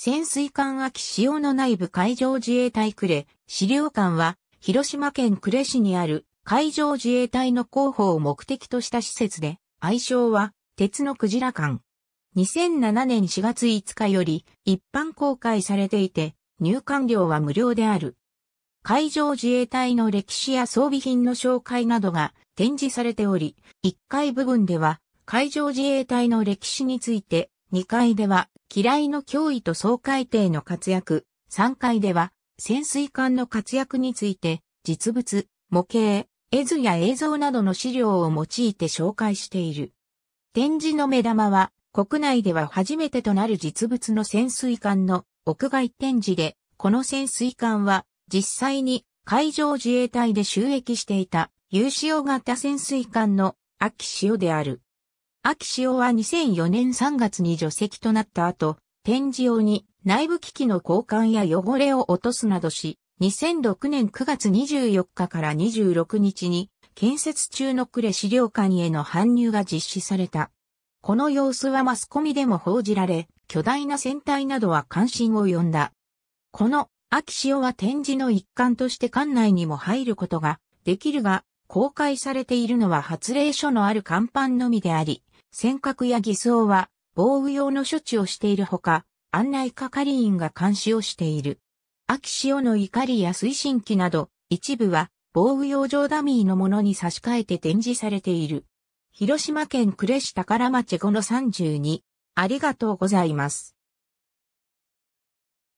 潜水艦秋潮の内部海上自衛隊呉資料館は、広島県呉市にある海上自衛隊の広報を目的とした施設で、愛称は、鉄のクジラ館。2007年4月5日より一般公開されていて、入館料は無料である。海上自衛隊の歴史や装備品の紹介などが展示されており、1階部分では海上自衛隊の歴史について2階では、嫌いの脅威と総海艇の活躍、3階では、潜水艦の活躍について、実物、模型、絵図や映像などの資料を用いて紹介している。展示の目玉は、国内では初めてとなる実物の潜水艦の屋外展示で、この潜水艦は実際に海上自衛隊で収益していた有使用型潜水艦の秋潮である。秋潮は2004年3月に除籍となった後、展示用に内部機器の交換や汚れを落とすなどし、2006年9月24日から26日に建設中の呉資料館への搬入が実施された。この様子はマスコミでも報じられ、巨大な船体などは関心を呼んだ。この秋潮は展示の一環として館内にも入ることができるが、公開されているのは発令書のある甲板のみであり、尖閣や偽装は防雨用の処置をしているほか、案内係員が監視をしている。秋潮の怒りや推進機など、一部は防雨用上ダミーのものに差し替えて展示されている。広島県呉市宝町5の32。ありがとうございます。